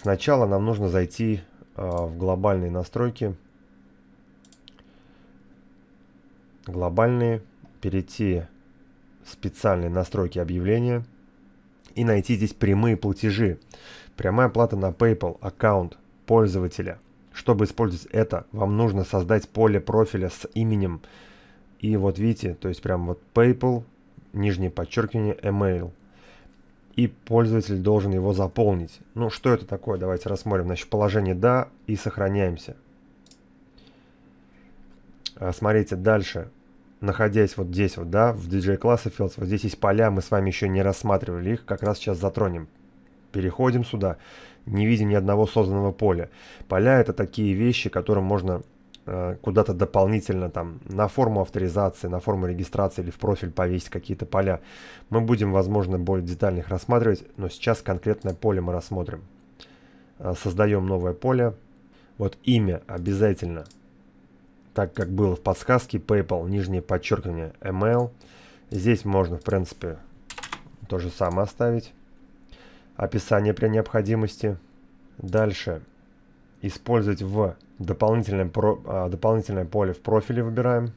Сначала нам нужно зайти а, в глобальные настройки. Глобальные. Перейти в специальные настройки объявления. И найти здесь прямые платежи. Прямая плата на PayPal, аккаунт пользователя. Чтобы использовать это, вам нужно создать поле профиля с именем. И вот видите, то есть прям вот PayPal, нижнее подчеркивание, email – и пользователь должен его заполнить. Ну, что это такое? Давайте рассмотрим. Значит, положение «да» и сохраняемся. А, смотрите, дальше, находясь вот здесь вот, да, в DJ Class вот здесь есть поля, мы с вами еще не рассматривали их, как раз сейчас затронем. Переходим сюда, не видим ни одного созданного поля. Поля — это такие вещи, которым можно Э, куда-то дополнительно там на форму авторизации, на форму регистрации или в профиль повесить какие-то поля. Мы будем, возможно, более детально их рассматривать, но сейчас конкретное поле мы рассмотрим. Э, создаем новое поле. Вот имя обязательно, так как было в подсказке, PayPal, нижнее подчеркивание, email. Здесь можно, в принципе, то же самое оставить. Описание при необходимости. Дальше. Использовать в Дополнительное, про, а, дополнительное поле в профиле выбираем.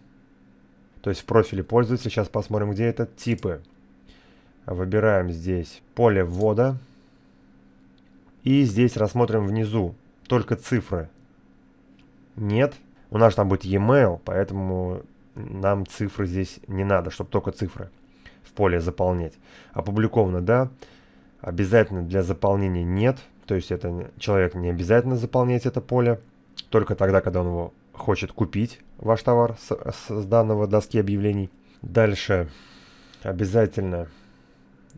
То есть в профиле пользуется. Сейчас посмотрим, где это. Типы. Выбираем здесь поле ввода. И здесь рассмотрим внизу только цифры. Нет. У нас там будет e-mail, поэтому нам цифры здесь не надо, чтобы только цифры в поле заполнять. Опубликовано, да. Обязательно для заполнения нет. То есть это человек не обязательно заполнять это поле только тогда, когда он его хочет купить, ваш товар с, с данного доски объявлений. Дальше обязательно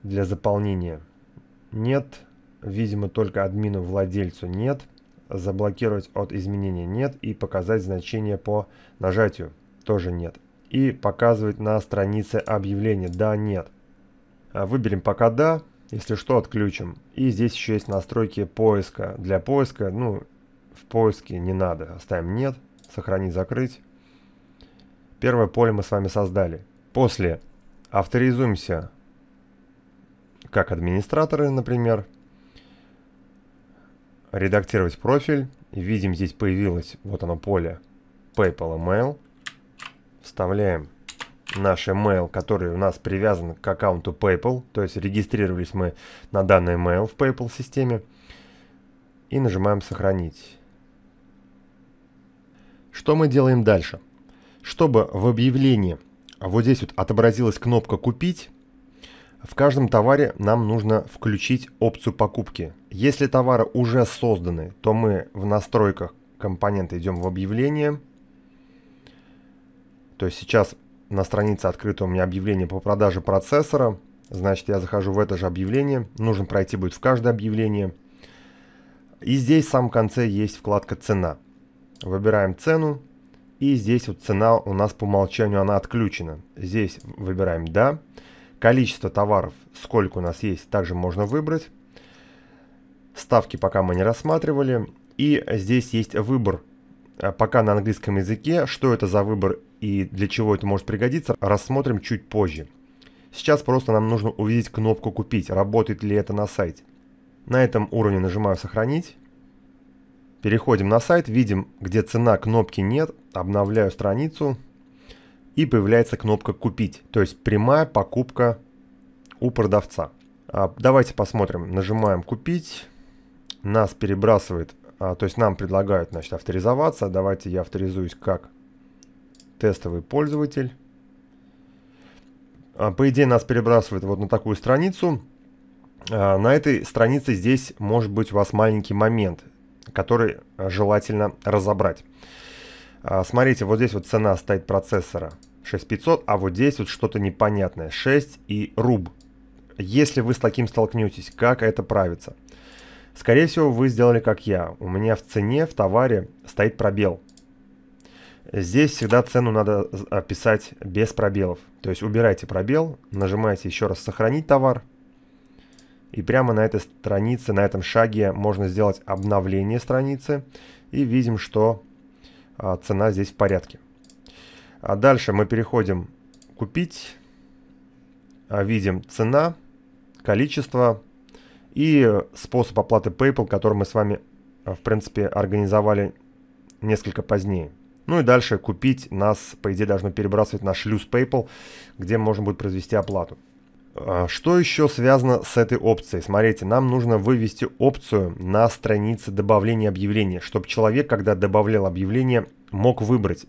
для заполнения нет, видимо только админу владельцу нет, заблокировать от изменения нет и показать значение по нажатию тоже нет. И показывать на странице объявления да, нет. А выберем пока да, если что отключим. И здесь еще есть настройки поиска. Для поиска, ну в поиске не надо. Оставим нет, сохранить, закрыть. Первое поле мы с вами создали. После авторизуемся как администраторы, например. Редактировать профиль. Видим, здесь появилось вот оно поле PayPal email. Вставляем наш email, который у нас привязан к аккаунту PayPal. То есть регистрировались мы на данный email в PayPal системе. И нажимаем «Сохранить». Что мы делаем дальше? Чтобы в объявлении вот здесь вот отобразилась кнопка «Купить», в каждом товаре нам нужно включить опцию покупки. Если товары уже созданы, то мы в настройках компонента идем в объявление. То есть сейчас на странице открыто у меня объявление по продаже процессора. Значит, я захожу в это же объявление. Нужно пройти будет в каждое объявление. И здесь в самом конце есть вкладка «Цена». Выбираем цену. И здесь вот цена у нас по умолчанию она отключена. Здесь выбираем «Да». Количество товаров, сколько у нас есть, также можно выбрать. Ставки пока мы не рассматривали. И здесь есть выбор, э, пока на английском языке. Что это за выбор и для чего это может пригодиться, рассмотрим чуть позже. Сейчас просто нам нужно увидеть кнопку «Купить», работает ли это на сайте. На этом уровне нажимаю «Сохранить». Переходим на сайт, видим, где цена кнопки нет, обновляю страницу и появляется кнопка «Купить», то есть прямая покупка у продавца. А, давайте посмотрим. Нажимаем «Купить», нас перебрасывает, а, то есть нам предлагают значит, авторизоваться. Давайте я авторизуюсь как тестовый пользователь. А, по идее нас перебрасывает вот на такую страницу. На этой странице здесь может быть у вас маленький момент – который э, желательно разобрать. А, смотрите, вот здесь вот цена стоит процессора 6500, а вот здесь вот что-то непонятное, 6 и руб. Если вы с таким столкнетесь, как это правится? Скорее всего, вы сделали как я. У меня в цене, в товаре стоит пробел. Здесь всегда цену надо э, писать без пробелов. То есть убирайте пробел, нажимаете еще раз «Сохранить товар», и прямо на этой странице, на этом шаге можно сделать обновление страницы. И видим, что а, цена здесь в порядке. А дальше мы переходим «Купить». А, видим «Цена», «Количество» и способ оплаты PayPal, который мы с вами, а, в принципе, организовали несколько позднее. Ну и дальше «Купить» нас, по идее, должно перебрасывать на шлюз PayPal, где можно будет произвести оплату. А, что еще связано с этой опцией? Смотрите, нам нужно вывести опцию на странице добавления объявления, чтобы человек, когда добавлял объявление, мог выбрать.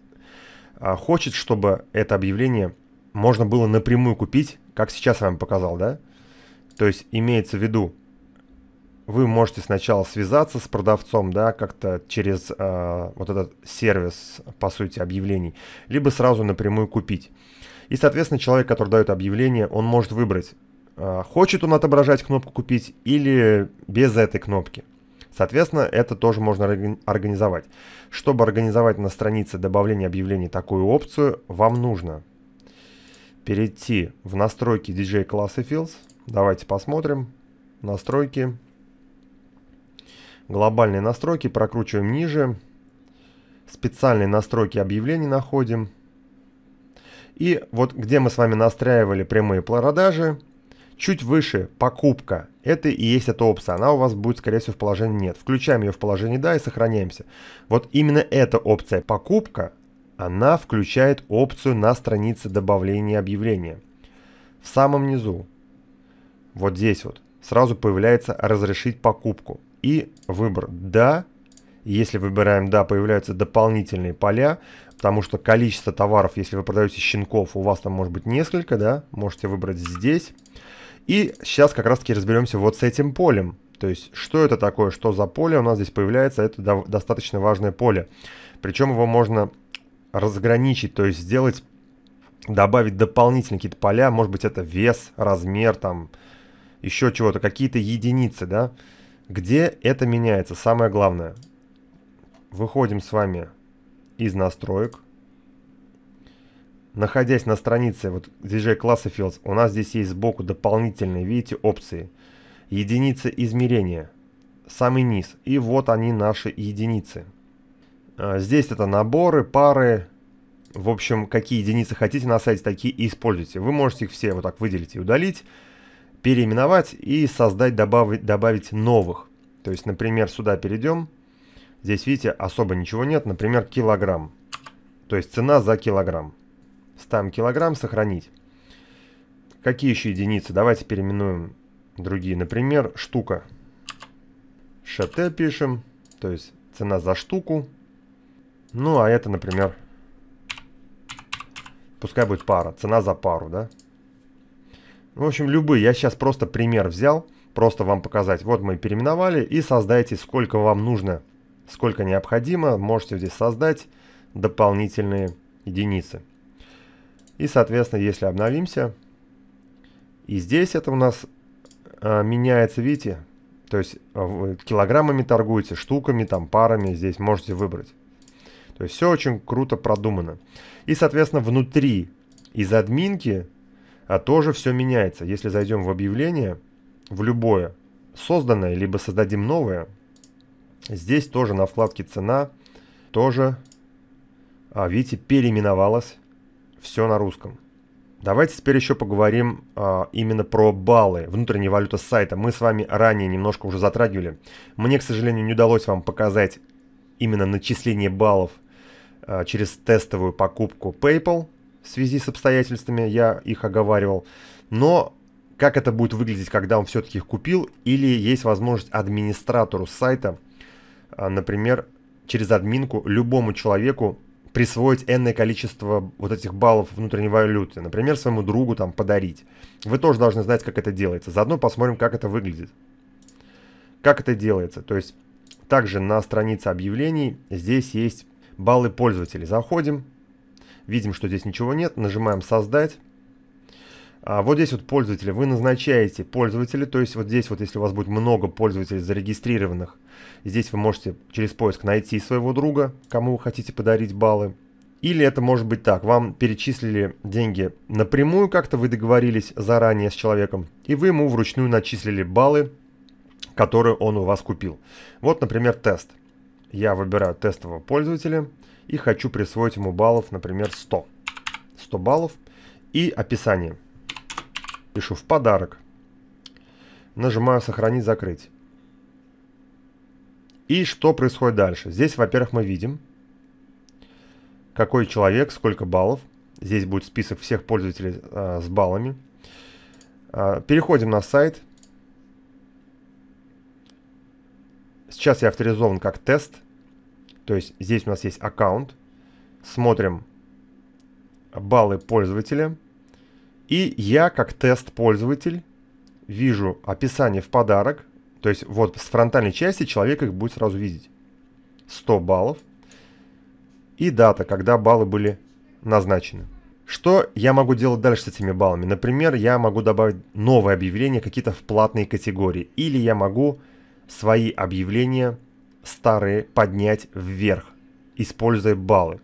А, хочет, чтобы это объявление можно было напрямую купить, как сейчас я вам показал, да? То есть имеется в виду, вы можете сначала связаться с продавцом, да, как-то через э, вот этот сервис, по сути, объявлений, либо сразу напрямую купить. И, соответственно, человек, который дает объявление, он может выбрать, а, хочет он отображать кнопку «Купить» или без этой кнопки. Соответственно, это тоже можно организовать. Чтобы организовать на странице добавления объявлений такую опцию, вам нужно перейти в настройки DJ Class Fields. Давайте посмотрим. Настройки. Глобальные настройки прокручиваем ниже. Специальные настройки объявлений находим. И вот где мы с вами настраивали прямые продажи, чуть выше покупка, это и есть эта опция. Она у вас будет, скорее всего, в положении нет. Включаем ее в положении да и сохраняемся. Вот именно эта опция покупка, она включает опцию на странице добавления объявления. В самом низу, вот здесь вот, сразу появляется разрешить покупку и выбор да если выбираем «да», появляются дополнительные поля, потому что количество товаров, если вы продаете щенков, у вас там может быть несколько, да, можете выбрать здесь. И сейчас как раз-таки разберемся вот с этим полем. То есть, что это такое, что за поле у нас здесь появляется, это до достаточно важное поле. Причем его можно разграничить, то есть сделать, добавить дополнительные какие-то поля, может быть это вес, размер, там, еще чего-то, какие-то единицы, да, где это меняется, самое главное – выходим с вами из настроек. Находясь на странице вот DJ класса у нас здесь есть сбоку дополнительные, видите, опции. Единицы измерения, самый низ. И вот они наши единицы. А, здесь это наборы, пары, в общем, какие единицы хотите на сайте, такие используйте. Вы можете их все вот так выделить и удалить, переименовать и создать, добавить, добавить новых. То есть, например, сюда перейдем, Здесь, видите, особо ничего нет, например, килограмм. То есть цена за килограмм. Ставим килограмм, сохранить. Какие еще единицы? Давайте переименуем другие. Например, штука. ШТ пишем, то есть цена за штуку. Ну, а это, например, пускай будет пара, цена за пару, да? В общем, любые. Я сейчас просто пример взял, просто вам показать. Вот мы переименовали и создайте, сколько вам нужно сколько необходимо, можете здесь создать дополнительные единицы. И, соответственно, если обновимся, и здесь это у нас э, меняется, видите, то есть э, вы килограммами торгуете, штуками, там, парами, здесь можете выбрать. То есть все очень круто продумано. И, соответственно, внутри из админки а, тоже все меняется. Если зайдем в объявление, в любое созданное, либо создадим новое, Здесь тоже на вкладке «Цена» тоже, а, видите, переименовалось все на русском. Давайте теперь еще поговорим а, именно про баллы, внутренняя валюта сайта. Мы с вами ранее немножко уже затрагивали. Мне, к сожалению, не удалось вам показать именно начисление баллов а, через тестовую покупку PayPal в связи с обстоятельствами, я их оговаривал. Но как это будет выглядеть, когда он все-таки их купил, или есть возможность администратору сайта – а, например, через админку любому человеку присвоить энное количество вот этих баллов внутренней валюты. Например, своему другу там подарить. Вы тоже должны знать, как это делается. Заодно посмотрим, как это выглядит. Как это делается. То есть, также на странице объявлений здесь есть баллы пользователей. Заходим, видим, что здесь ничего нет, нажимаем «Создать». А вот здесь вот пользователи, вы назначаете пользователей, то есть вот здесь вот, если у вас будет много пользователей зарегистрированных, здесь вы можете через поиск найти своего друга, кому вы хотите подарить баллы. Или это может быть так, вам перечислили деньги напрямую, как-то вы договорились заранее с человеком, и вы ему вручную начислили баллы, которые он у вас купил. Вот, например, тест. Я выбираю тестового пользователя и хочу присвоить ему баллов, например, 100. 100 баллов и описание. Пишу в подарок. Нажимаю сохранить, закрыть. И что происходит дальше? Здесь, во-первых, мы видим, какой человек, сколько баллов. Здесь будет список всех пользователей э, с баллами. Э, переходим на сайт. Сейчас я авторизован как тест. То есть здесь у нас есть аккаунт. Смотрим баллы пользователя. И я, как тест-пользователь, вижу описание в подарок. То есть вот с фронтальной части человек их будет сразу видеть. 100 баллов. И дата, когда баллы были назначены. Что я могу делать дальше с этими баллами? Например, я могу добавить новые объявления, какие-то в платные категории. Или я могу свои объявления старые поднять вверх, используя баллы.